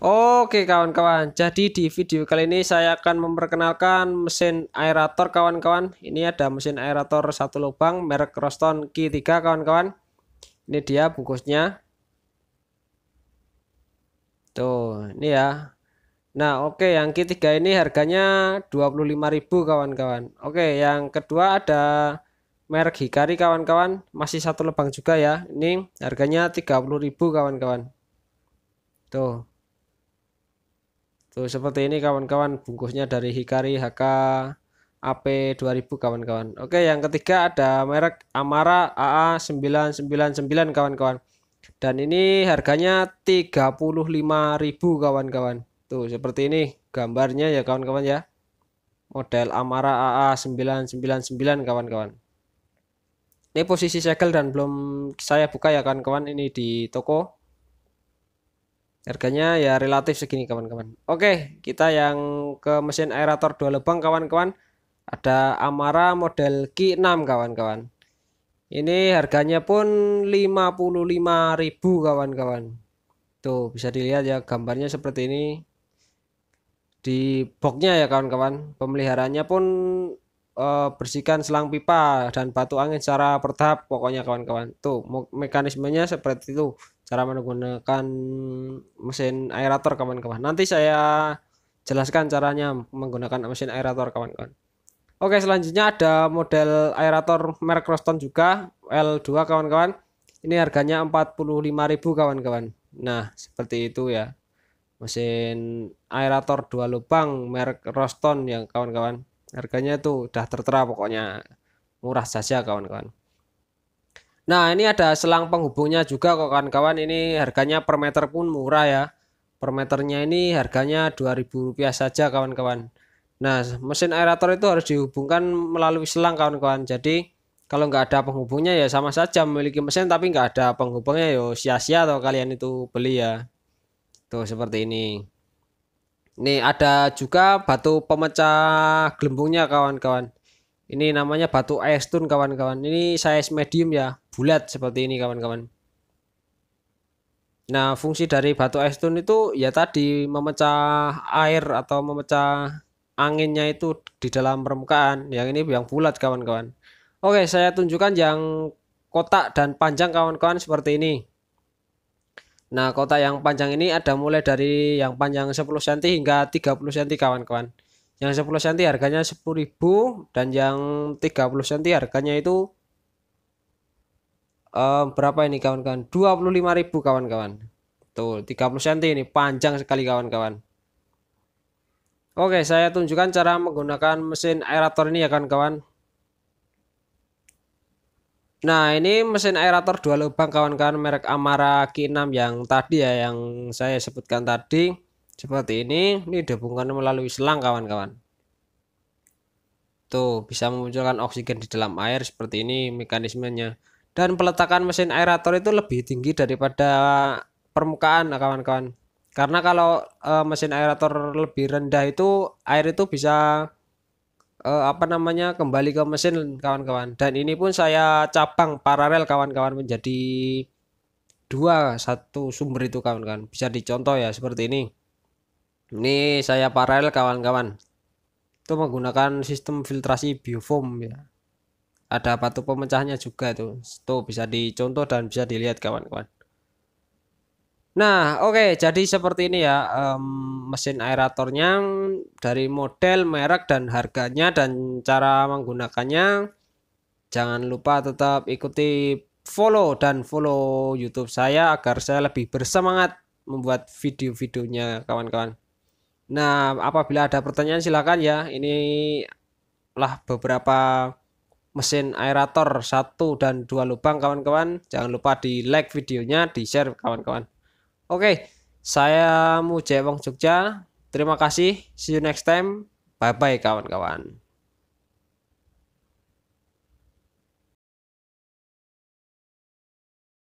Oke kawan-kawan, jadi di video kali ini saya akan memperkenalkan mesin aerator kawan-kawan. Ini ada mesin aerator satu lubang merek Roston Q3 kawan-kawan. Ini dia bungkusnya. Tuh, ini ya. Nah, oke yang Q3 ini harganya 25.000 kawan-kawan. Oke, yang kedua ada merek Hikari kawan-kawan, masih satu lubang juga ya. Ini harganya 30.000 kawan-kawan. Tuh. Tuh seperti ini kawan-kawan bungkusnya dari Hikari HK AP2000 kawan-kawan. Oke, yang ketiga ada merek Amara AA999 kawan-kawan. Dan ini harganya 35.000 kawan-kawan. Tuh seperti ini gambarnya ya kawan-kawan ya. Model Amara AA999 kawan-kawan. Ini posisi segel dan belum saya buka ya kawan-kawan ini di toko. Harganya ya relatif segini kawan-kawan. Oke, kita yang ke mesin aerator dua lubang kawan-kawan. Ada Amara model Q6 kawan-kawan. Ini harganya pun 55.000 kawan-kawan. Tuh, bisa dilihat ya gambarnya seperti ini. Di boxnya ya kawan-kawan. Pemeliharaannya pun e, bersihkan selang pipa dan batu angin secara bertahap pokoknya kawan-kawan. Tuh, mekanismenya seperti itu cara menggunakan mesin aerator kawan-kawan. Nanti saya jelaskan caranya menggunakan mesin aerator kawan-kawan. Oke, selanjutnya ada model aerator merek Roston juga L2 kawan-kawan. Ini harganya 45.000 kawan-kawan. Nah, seperti itu ya. Mesin aerator dua lubang merek Roston yang kawan-kawan. Harganya itu udah tertera pokoknya. Murah saja kawan-kawan. Nah, ini ada selang penghubungnya juga kok kawan-kawan. Ini harganya per meter pun murah ya. Per meternya ini harganya Rp2.000 saja kawan-kawan. Nah, mesin aerator itu harus dihubungkan melalui selang kawan-kawan. Jadi, kalau nggak ada penghubungnya ya sama saja memiliki mesin tapi nggak ada penghubungnya ya sia-sia atau kalian itu beli ya. Tuh seperti ini. Ini ada juga batu pemecah gelembungnya kawan-kawan. Ini namanya batu es kawan-kawan. Ini size medium ya, bulat seperti ini kawan-kawan. Nah, fungsi dari batu es itu ya tadi memecah air atau memecah anginnya itu di dalam permukaan. Yang ini yang bulat kawan-kawan. Oke, saya tunjukkan yang kotak dan panjang kawan-kawan seperti ini. Nah, kotak yang panjang ini ada mulai dari yang panjang 10 cm hingga 30 cm kawan-kawan yang 10 cm harganya 10.000 dan yang 30 cm harganya itu um, berapa ini kawan-kawan 25.000 kawan-kawan tuh 30 cm ini panjang sekali kawan-kawan Oke saya tunjukkan cara menggunakan mesin aerator ini ya kawan-kawan Nah ini mesin aerator dua lubang kawan-kawan merek Amara Q6 yang tadi ya yang saya sebutkan tadi seperti ini ini dihubungkan melalui selang kawan-kawan tuh bisa memunculkan oksigen di dalam air seperti ini mekanismenya dan peletakan mesin aerator itu lebih tinggi daripada permukaan nah, kawan-kawan karena kalau e, mesin aerator lebih rendah itu air itu bisa e, apa namanya kembali ke mesin kawan-kawan dan ini pun saya cabang paralel kawan-kawan menjadi dua satu sumber itu kawan-kawan bisa dicontoh ya seperti ini ini saya paralel kawan-kawan. Itu menggunakan sistem filtrasi biofoam ya. Ada batu pemecahnya juga itu. Itu bisa dicontoh dan bisa dilihat kawan-kawan. Nah, oke, okay, jadi seperti ini ya um, mesin aeratornya dari model, merek dan harganya dan cara menggunakannya. Jangan lupa tetap ikuti follow dan follow YouTube saya agar saya lebih bersemangat membuat video-videonya kawan-kawan. Nah, apabila ada pertanyaan silakan ya. Ini lah beberapa mesin aerator satu dan dua lubang kawan-kawan. Jangan lupa di like videonya, di share kawan-kawan. Oke, saya Mujewong Jogja. Terima kasih. See you next time. Bye bye kawan-kawan.